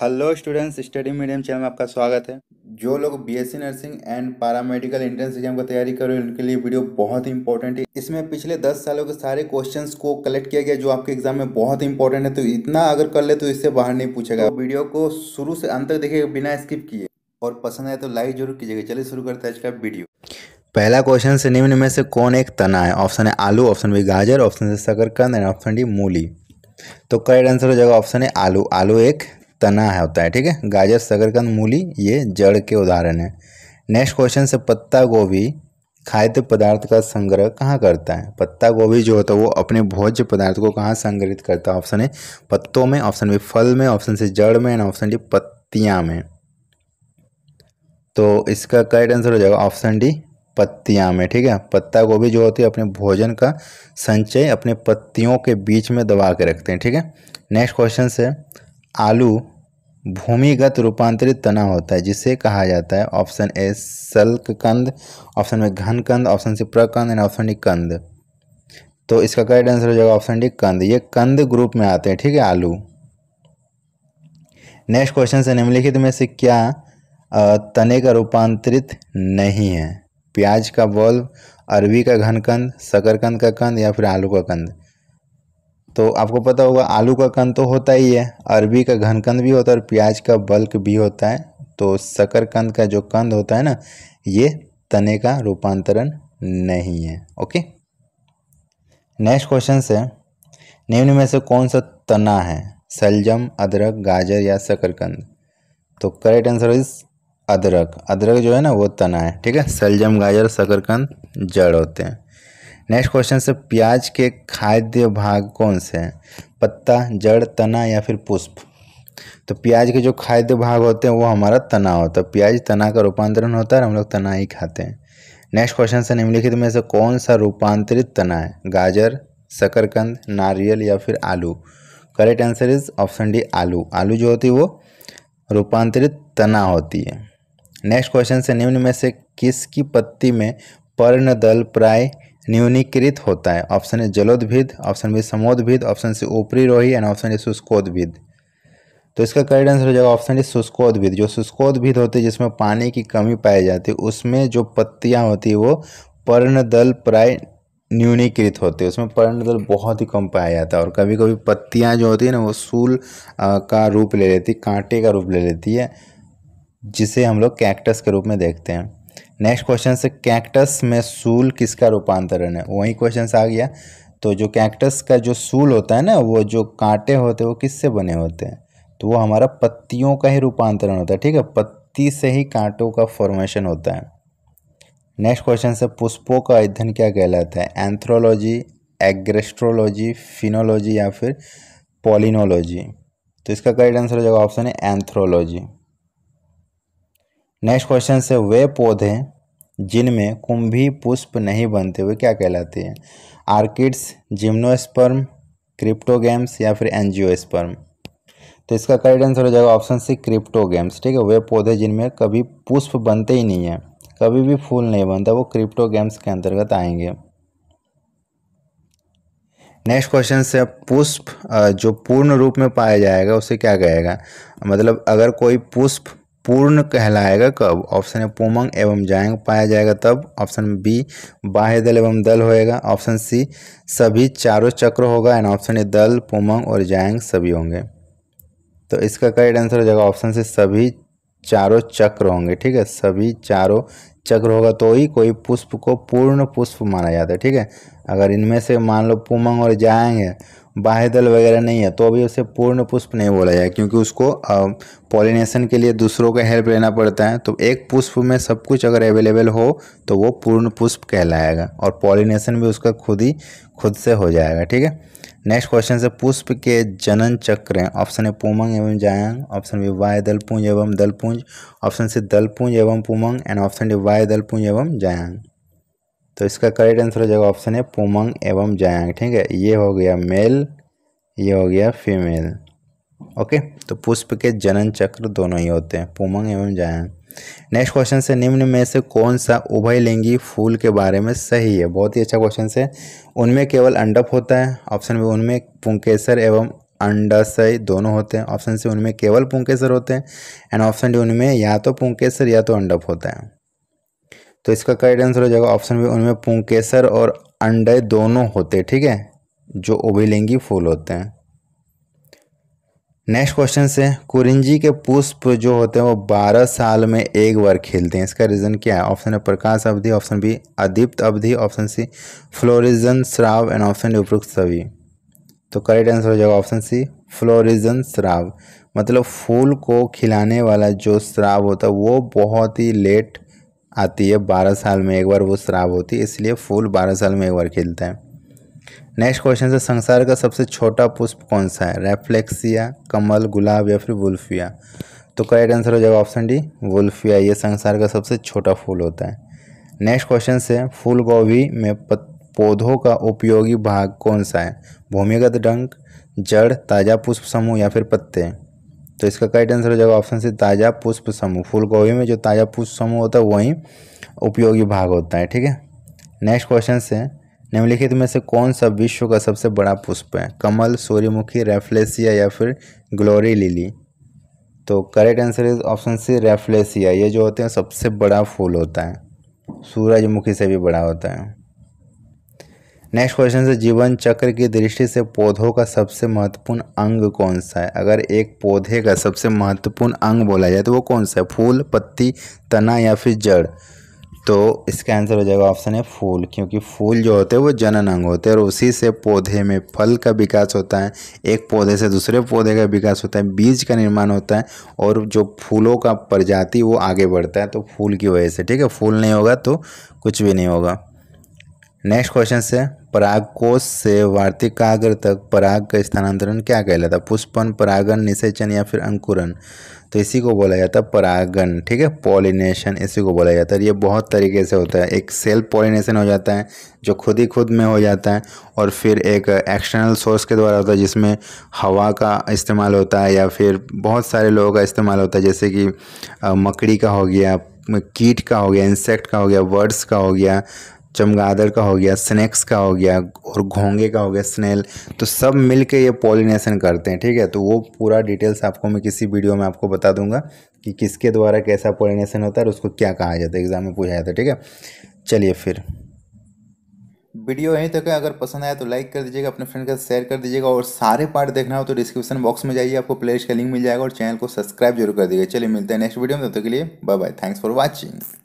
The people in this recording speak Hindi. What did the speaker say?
hello students study medium channel में आपका स्वागत है जो लोग BSc nursing and paramedical entrance exam का तैयारी कर रहे हैं उनके लिए वीडियो बहुत ही इंपॉर्टेंट है इसमें पिछले दस सालों के सारे क्वेश्चंस को कलेक्ट किया गया जो आपके एग्जाम में बहुत इंपॉर्टेंट है तो इतना अगर कर ले तो इससे बाहर नहीं पूछेगा तो वीडियो को शुरू से अंत तक देखिएगा बिना स्किप किए और पसंद आए तो लाइक जरूर कीजिएगा चलिए शुरू करते हैं आज का वीडियो पहला क्वेश्चन से निम्न में से कौन एक तना है ऑप्शन है आलू ऑप्शन बी गाजर ऑप्शन सी शकरकंद एंड ऑप्शन डी मूली तो करेक्ट आंसर हो जाएगा ऑप्शन है आलू आलू एक तना है होता है ठीक है गाजर शकरकंद मूली ये जड़ के उदाहरण है नेक्स्ट क्वेश्चन से पत्ता गोभी खाद्य पदार्थ का संग्रह कहाँ करता है पत्ता गोभी जो होता है वो अपने भोज्य पदार्थ को कहाँ संग्रहित करता है ऑप्शन ए पत्तों में ऑप्शन बी फल में ऑप्शन सी जड़ में एंड ऑप्शन डी पत्तियाँ में तो इसका करेक्ट आंसर हो जाएगा ऑप्शन डी पत्तियाँ में ठीक है पत्ता गोभी जो होती है अपने भोजन का संचय अपने पत्तियों के बीच में दबा के रखते हैं ठीक है नेक्स्ट क्वेश्चन है आलू भूमिगत रूपांतरित तना होता है जिसे कहा जाता है ऑप्शन ए सल्क कंद ऑप्शन में घन कंद ऑप्शन सी प्रकंद एंड ऑप्शन डी कंद तो इसका करेक्ट आंसर हो जाएगा ऑप्शन डी कंद ये कंद ग्रुप में आते हैं ठीक है आलू नेक्स्ट क्वेश्चन से निम्नलिखित में से क्या तने का रूपांतरित नहीं है प्याज का बल्ब अरबी का घनकंद शकरकंद का कंद या फिर आलू का कंद तो आपको पता होगा आलू का कंद तो होता ही है अरबी का घन कंद भी होता है और प्याज का बल्क भी होता है तो शकरकंद का जो कंद होता है ना ये तने का रूपांतरण नहीं है ओके नेक्स्ट क्वेश्चन से निम्न में से कौन सा तना है सलजम अदरक गाजर या शकरकंद तो करेक्ट आंसर इज अदरक अदरक जो है ना वो तना है ठीक है सलजम गाजर शकरकंद जड़ होते हैं नेक्स्ट क्वेश्चन से प्याज के खाद्य भाग कौन से हैं पत्ता जड़ तना या फिर पुष्प तो प्याज के जो खाद्य भाग होते हैं वो हमारा तना होता है तो प्याज तना का रूपांतरण होता है हम लोग तना ही खाते हैं नेक्स्ट क्वेश्चन से निम्नलिखित में से कौन सा रूपांतरित तना है गाजर शकरकंद नारियल या फिर आलू correct answer is option D आलू आलू जो होती है वो रूपांतरित तना होती है नेक्स्ट क्वेश्चन से निम्न में से किसकी पत्ती में पर्ण दल प्राय न्यूनीकृत होता है ऑप्शन ए जलोद्भिद ऑप्शन बी समोद्भिद ऑप्शन सी ऊपरी रोही एंड ऑप्शन ए शुष्कोद्भिद तो इसका करेक्ट आंसर हो जाएगा ऑप्शन ए शुष्कोद्भिद जो शुष्कोद्भिद होते हैं जिसमें पानी की कमी पाई जाती है उसमें जो पत्तियाँ होती है वो पर्णदल प्राय न्यूनीकृत होते हैं उसमें पर्णदल बहुत ही कम पाया जाता है और कभी कभी पत्तियाँ जो होती है ना वो सूल का रूप ले लेती कांटे का रूप ले लेती है जिसे हम लोग कैक्टस के रूप में देखते हैं नेक्स्ट क्वेश्चन से कैक्टस में सूल किसका रूपांतरण है वही क्वेश्चन आ गया तो जो कैक्टस का जो सूल होता है ना वो जो कांटे होते हैं वो किससे बने होते हैं तो वो हमारा पत्तियों का ही रूपांतरण होता है ठीक है पत्ती से ही कांटों का फॉर्मेशन होता है नेक्स्ट क्वेश्चन से पुष्पों का अध्ययन क्या कहलाता है एंथ्रोलॉजी एग्रेस्ट्रोलॉजी फिनोलॉजी या फिर पॉलिनोलॉजी तो इसका करेक्ट आंसर हो जाएगा ऑप्शन है एंथ्रोलॉजी नेक्स्ट क्वेश्चन से वे पौधे जिनमें कुंभी पुष्प नहीं बनते हुए क्या कहलाते हैं आर्किड्स जिम्नोस्पर्म क्रिप्टोगेम्स या फिर एनजियोस्पर्म तो इसका करेक्ट आंसर हो जाएगा ऑप्शन सी क्रिप्टोगेम्स ठीक है वे पौधे जिनमें कभी पुष्प बनते ही नहीं है कभी भी फूल नहीं बनता वो क्रिप्टोगेम्स के अंतर्गत आएंगे नेक्स्ट क्वेश्चन से पुष्प जो पूर्ण रूप में पाया जाएगा उसे क्या कहेगा मतलब अगर कोई पुष्प पूर्ण कहलाएगा कब ऑप्शन ए पोमंग एवं जायंग पाया जाएगा तब ऑप्शन बी बाह्य दल एवं दल होएगा ऑप्शन सी सभी चारों चक्र होगा एंड ऑप्शन ए दल पोमंग और जायंग सभी होंगे तो इसका करेक्ट आंसर हो जाएगा ऑप्शन से सभी चारों चक्र होंगे ठीक है सभी चारों चक्र होगा तो ही कोई पुष्प को पूर्ण पुष्प माना जाता है ठीक है अगर इनमें से मान लो पुमंग और जाएंगे बाह्य दल वगैरह नहीं है तो अभी उसे पूर्ण पुष्प नहीं बोला जाए क्योंकि उसको पॉलिनेशन के लिए दूसरों का हेल्प लेना पड़ता है तो एक पुष्प में सब कुछ अगर अवेलेबल हो तो वो पूर्ण पुष्प कहलाएगा और पॉलिनेशन भी उसका खुद ही खुद से हो जाएगा ठीक है नेक्स्ट क्वेश्चन से पुष्प के जनन चक्र हैं ऑप्शन है पुमंग एवं जायांग ऑप्शन बी वाय दलपुंज एवं दलपुंज ऑप्शन सी दलपुंज एवं पुमंग एंड ऑप्शन डी वाय दलपुंज एवं जायांग तो इसका करेक्ट आंसर हो जाएगा ऑप्शन है पुमंग एवं जायांग ठीक है ये हो गया मेल ये हो गया फीमेल ओके तो पुष्प के जनन चक्र दोनों ही होते हैं पुमंग एवं जायांग नेक्स्ट क्वेश्चन से निम्न में से कौन सा उभय लिंगी फूल के बारे में सही है बहुत ही अच्छा क्वेश्चन है उनमें केवल अंडप होता है ऑप्शन बी उनमें पुंकेसर एवं अंडाशय दोनों होते हैं ऑप्शन सी उनमें केवल पुंकेसर होते हैं एंड ऑप्शन डी उनमें या तो पुंकेसर या तो अंडप होता है तो इसका करेक्ट आंसर हो जाएगा ऑप्शन बी उनमें पुंकेसर और अंडे दोनों होते ठीक है जो उभिलिंगी फूल होते हैं नेक्स्ट क्वेश्चन से कुरिंजी के पुष्प जो होते हैं वो बारह साल में एक बार खिलते हैं इसका रीज़न क्या है ऑप्शन ए प्रकाश अवधि ऑप्शन बी अदीप्त अवधि ऑप्शन सी फ्लोरिजन श्राव एंड ऑप्शन डी सभी तो करेक्ट आंसर हो जाएगा ऑप्शन सी फ्लोरिजन श्राव मतलब फूल को खिलाने वाला जो श्राव होता है वो बहुत ही लेट आती है बारह साल में एक बार वो शराब होती है इसलिए फूल बारह साल में एक बार खिलते है नेक्स्ट क्वेश्चन से संसार का सबसे छोटा पुष्प कौन सा है रेफ्लेक्सिया कमल गुलाब या फिर वुल्फिया तो करेक्ट आंसर हो जाएगा ऑप्शन डी वुल्फिया ये संसार का सबसे छोटा फूल होता है नेक्स्ट क्वेश्चन से फूल गोभी में पौधों का उपयोगी भाग कौन सा है भूमिगत डंक जड़ ताज़ा पुष्प समूह या फिर पत्ते तो इसका करेक्ट आंसर हो जाएगा ऑप्शन सी ताज़ा पुष्प समूह फूल गोभी में जो ताज़ा पुष्प समूह होता है वही उपयोगी भाग होता है ठीक है नेक्स्ट क्वेश्चन से निम्नलिखित में से कौन सा विश्व का सबसे बड़ा पुष्प है कमल सूर्यमुखी रेफ्लेसिया या फिर ग्लोरी लिली तो correct answer is option C rafflesia ये जो होते हैं सबसे बड़ा फूल होता है सूरजमुखी से भी बड़ा होता है नेक्स्ट क्वेश्चन से जीवन चक्र की दृष्टि से पौधों का सबसे महत्वपूर्ण अंग कौन सा है अगर एक पौधे का सबसे महत्वपूर्ण अंग बोला जाए तो वो कौन सा है फूल पत्ती तना या फिर जड़ तो इसका आंसर हो जाएगा ऑप्शन है फूल क्योंकि फूल जो होते हैं वो जनन अंग होते हैं और उसी से पौधे में फल का विकास होता है एक पौधे से दूसरे पौधे का विकास होता है बीज का निर्माण होता है और जो फूलों का प्रजाति वो आगे बढ़ता है तो फूल की वजह से ठीक है फूल नहीं होगा तो कुछ भी नहीं होगा नेक्स्ट क्वेश्चन से पराग कोष से वार्तिकाग्र तक पराग का स्थानांतरण क्या कहलाता है पुष्पन परागन निषेचन या फिर अंकुरन तो इसी को बोला जाता है परागन ठीक है पॉलिनेशन इसी को बोला जाता है ये बहुत तरीके से होता है एक सेल्फ पॉलिनेशन हो जाता है जो खुद ही खुद में हो जाता है और फिर एक एक्सटर्नल सोर्स के द्वारा होता है जिसमें हवा का इस्तेमाल होता है या फिर बहुत सारे लोगों का इस्तेमाल होता है जैसे कि मकड़ी का हो गया कीट का हो गया इंसेक्ट का हो गया वर्ड्स का हो गया चमगादड़ का हो गया स्नैक्स का हो गया और घोंगे का हो गया स्नेल तो सब मिल के ये पोलिनेशन करते हैं ठीक है तो वो पूरा डिटेल्स आपको मैं किसी वीडियो में आपको बता दूंगा कि किसके द्वारा कैसा पोलिनेशन होता है और उसको क्या कहा जाता है एग्जाम में पूछा जाता है ठीक है चलिए फिर वीडियो यहीं तक है अगर पसंद आया तो लाइक कर दीजिएगा अपने फ्रेंड के साथ शेयर कर दीजिएगा और सारे पार्ट देखना हो तो डिस्क्रिप्शन बॉक्स में जाइए आपको प्लेलिस्ट का लिंक मिल जाएगा और चैनल को सब्सक्राइब जरूर कर दीजिएगा चलिए मिलते हैं नेक्स्ट वीडियो में तब तक के लिए bye bye thanks for watching